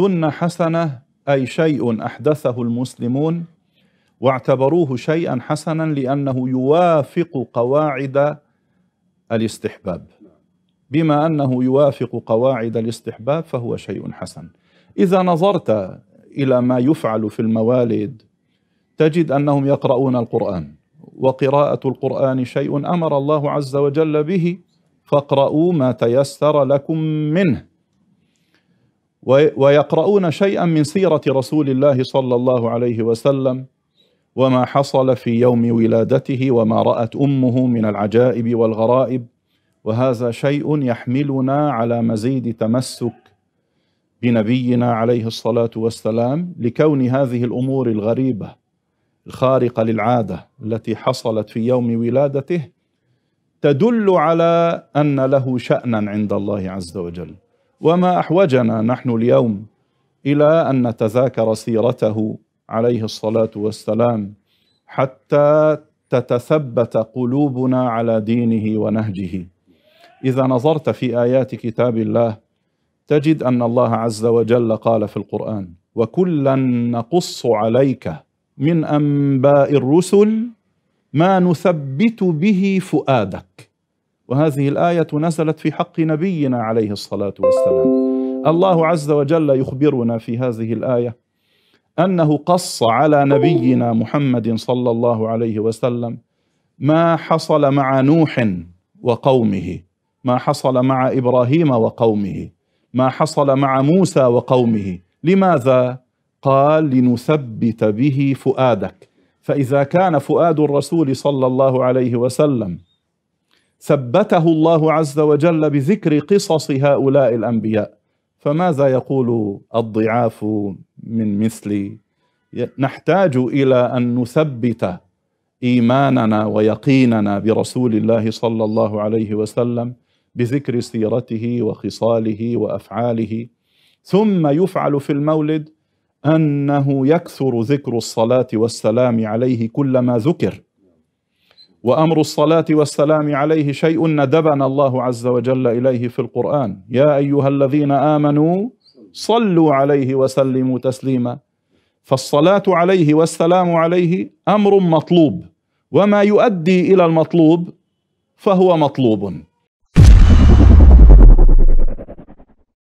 سنه حسنه اي شيء احدثه المسلمون واعتبروه شيئا حسنا لانه يوافق قواعد الاستحباب بما انه يوافق قواعد الاستحباب فهو شيء حسن اذا نظرت الى ما يفعل في الموالد تجد انهم يقرؤون القران وقراءه القران شيء امر الله عز وجل به فاقرؤوا ما تيسر لكم منه ويقرؤون شيئا من سيرة رسول الله صلى الله عليه وسلم وما حصل في يوم ولادته وما رأت أمه من العجائب والغرائب وهذا شيء يحملنا على مزيد تمسك بنبينا عليه الصلاة والسلام لكون هذه الأمور الغريبة الخارقة للعادة التي حصلت في يوم ولادته تدل على أن له شأنا عند الله عز وجل وما احوجنا نحن اليوم الى ان نتذاكر سيرته عليه الصلاه والسلام حتى تتثبت قلوبنا على دينه ونهجه اذا نظرت في ايات كتاب الله تجد ان الله عز وجل قال في القران وكلا نقص عليك من انباء الرسل ما نثبت به فؤادك وهذه الآية نزلت في حق نبينا عليه الصلاة والسلام الله عز وجل يخبرنا في هذه الآية أنه قص على نبينا محمد صلى الله عليه وسلم ما حصل مع نوح وقومه ما حصل مع إبراهيم وقومه ما حصل مع موسى وقومه لماذا؟ قال لنثبت به فؤادك فإذا كان فؤاد الرسول صلى الله عليه وسلم ثبته الله عز وجل بذكر قصص هؤلاء الأنبياء فماذا يقول الضعاف من مثلي نحتاج إلى أن نثبت إيماننا ويقيننا برسول الله صلى الله عليه وسلم بذكر سيرته وخصاله وأفعاله ثم يفعل في المولد أنه يكثر ذكر الصلاة والسلام عليه كلما ذكر وأمر الصلاة والسلام عليه شيء ندبنا الله عز وجل إليه في القرآن يا أيها الذين آمنوا صلوا عليه وسلموا تسليما فالصلاة عليه والسلام عليه أمر مطلوب وما يؤدي إلى المطلوب فهو مطلوب